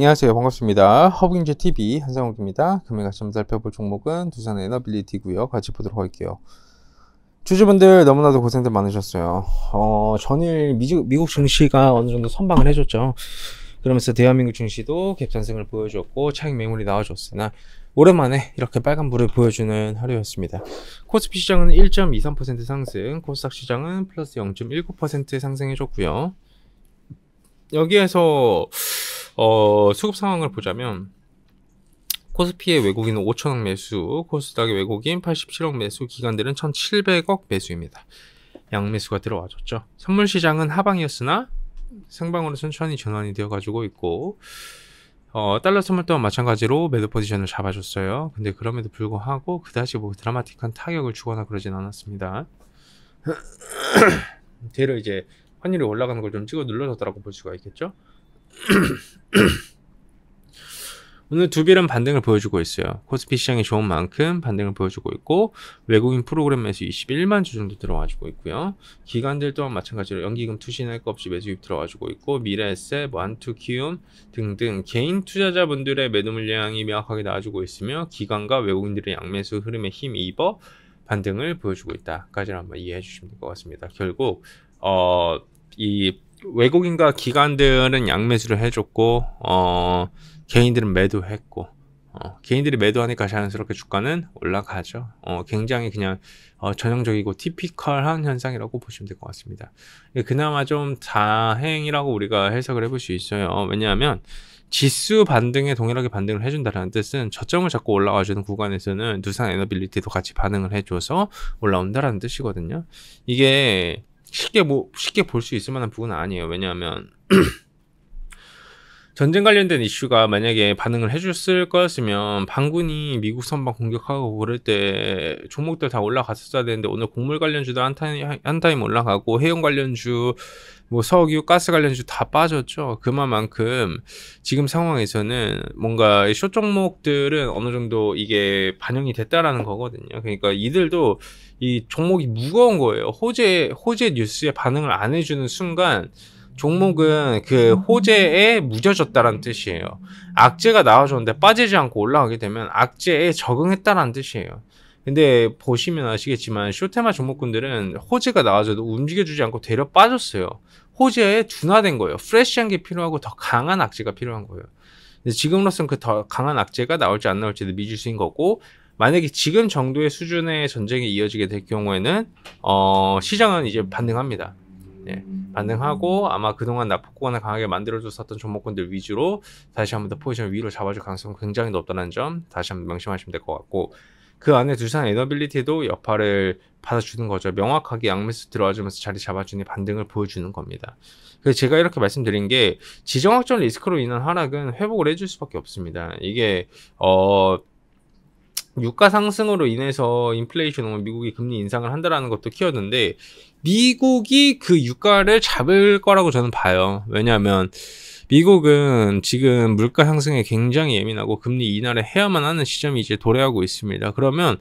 안녕하세요. 반갑습니다. 허브경제TV 한상욱입니다. 금액 같이 살펴볼 종목은 두산 에너빌리티고요. 같이 보도록 할게요. 주주분들 너무나도 고생들 많으셨어요. 어, 전일 미주, 미국 증시가 어느 정도 선방을 해줬죠. 그러면서 대한민국 증시도 갭상승을 보여줬고 차익 매물이 나와줬으나 오랜만에 이렇게 빨간불을 보여주는 하루였습니다. 코스피 시장은 1.23% 상승, 코스닥 시장은 플러스 0.19% 상승해줬고요. 여기에서 어, 수급 상황을 보자면 코스피의 외국인은 5천억 매수, 코스닥의 외국인 87억 매수, 기관들은 1,700억 매수입니다. 양매수가 들어와줬죠. 선물 시장은 하방이었으나 생방으로 천천히 전환이 되어가지고 있고 어, 달러 선물 또한 마찬가지로 매도 포지션을 잡아줬어요. 근데 그럼에도 불구하고 그다지 뭐 드라마틱한 타격을 주거나 그러진 않았습니다. 대로 이제 환율이 올라가는 걸 좀 찍어 눌러줬다라고 볼 수가 있겠죠. 오늘 두빌은 반등을 보여주고 있어요. 코스피 시장이 좋은 만큼 반등을 보여주고 있고 외국인 프로그램 매수 21만 주 정도 들어와주고 있고요. 기관들 또한 마찬가지로 연기금 투신할 것 없이 매수입 들어와주고 있고 미래에셋, 완투, 키움 등등 개인 투자자분들의 매도 물량이 명확하게 나와주고 있으며 기관과 외국인들의 양매수 흐름에 힘입어 반등을 보여주고 있다까지를 한번 이해해 주시면 될 것 같습니다. 결국 어, 이 외국인과 기관들은 양매수를 해줬고 어, 개인들은 매도했고 어, 개인들이 매도하니까 자연스럽게 주가는 올라가죠. 어, 굉장히 그냥 어, 전형적이고 티피컬한 현상이라고 보시면 될 것 같습니다. 예, 그나마 좀 다행이라고 우리가 해석을 해볼 수 있어요. 왜냐하면 지수 반등에 동일하게 반등을 해준다는 뜻은 저점을 잡고 올라와주는 구간에서는 누상 에너빌리티도 같이 반응을 해줘서 올라온다라는 뜻이거든요. 이게 쉽게 뭐 쉽게 볼 수 있을 만한 부분은 아니에요. 왜냐하면 전쟁 관련된 이슈가 만약에 반응을 해줬을 거였으면 반군이 미국 선방 공격하고 그럴 때 종목들 다 올라갔었어야 되는데 오늘 곡물 관련주도 한 타임, 한 타임 올라가고 해운 관련주 뭐 석유 가스 관련주 다 빠졌죠 그만큼 지금 상황에서는 뭔가 쇼 종목들은 어느 정도 이게 반영이 됐다라는 거거든요 그러니까 이들도 이 종목이 무거운 거예요 호재 호재 뉴스에 반응을 안 해주는 순간 종목은 그 음. 호재에 무뎌졌다라는 뜻이에요. 악재가 나와줬는데 빠지지 않고 올라가게 되면 악재에 적응했다라는 뜻이에요. 근데 보시면 아시겠지만 쇼테마 종목군들은 호재가 나와줘도 움직여주지 않고 되려 빠졌어요. 호재에 둔화된 거예요. 프레시한게 필요하고 더 강한 악재가 필요한 거예요. 지금으로선 그 더 강한 악재가 나올지 안 나올지도 미지수인 거고 만약에 지금 정도의 수준의 전쟁이 이어지게 될 경우에는 어, 시장은 이제 반등합니다. 예, 음. 반등하고 아마 그동안 낙폭권을 강하게 만들어줬었던 종목권들 위주로 다시 한번 더 포지션 위로 잡아줄 가능성 굉장히 높다는 점 다시 한번 명심하시면 될 것 같고 그 안에 두산 에너빌리티도 여파를 받아주는 거죠. 명확하게 양매수 들어와주면서 자리 잡아주니 반등을 보여주는 겁니다. 그래서 제가 이렇게 말씀드린 게 지정학적 리스크로 인한 하락은 회복을 해줄 수밖에 없습니다. 이게 어 유가 상승으로 인해서 인플레이션으로 미국이 금리 인상을 한다라는 것도 키웠는데 미국이 그 유가를 잡을 거라고 저는 봐요. 왜냐하면 미국은 지금 물가 상승에 굉장히 예민하고 금리 인하를 해야만 하는 시점이 이제 도래하고 있습니다. 그러면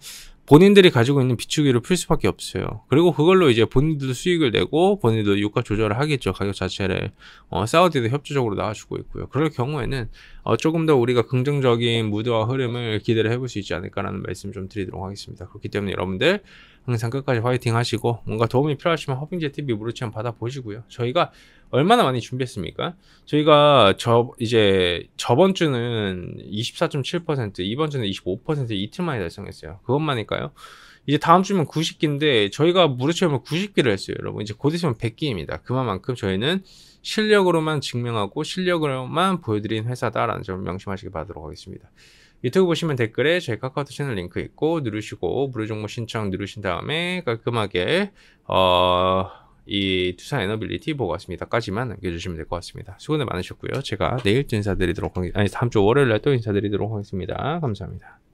본인들이 가지고 있는 비축기를 풀 수밖에 없어요. 그리고 그걸로 이제 본인들도 수익을 내고 본인들도 유가 조절을 하겠죠. 가격 자체를 어, 사우디도 협조적으로 나와주고 있고요. 그럴 경우에는 어, 조금 더 우리가 긍정적인 무드와 흐름을 기대를 해볼 수 있지 않을까라는 말씀 좀 드리도록 하겠습니다. 그렇기 때문에 여러분들 항상 끝까지 화이팅 하시고 뭔가 도움이 필요하시면 허빙제 TV 무료 체험 받아보시고요. 저희가 얼마나 많이 준비했습니까? 저희가 저 이제 저번 주는 24.7% 이번 주는 25% 이틀 만에 달성했어요. 그것만일까요? 이제 다음 주면 90기인데 저희가 무료 체험을 90기를 했어요, 여러분. 이제 곧 있으면 100기입니다. 그만큼 저희는 실력으로만 증명하고 실력으로만 보여드린 회사다라는 점을 명심하시기 바라도록 하겠습니다. 유튜브 보시면 댓글에 저희 카카오톡 채널 링크 있고 누르시고 무료 정보 신청 누르신 다음에 깔끔하게 어이 투자 에너빌리티 보고왔습니다까지만 남겨주시면 될 것 같습니다. 수고들 많으셨고요. 제가 내일 또 인사드리도록 하겠습니다. 아니 다음 주 월요일 날또 인사드리도록 하겠습니다. 감사합니다.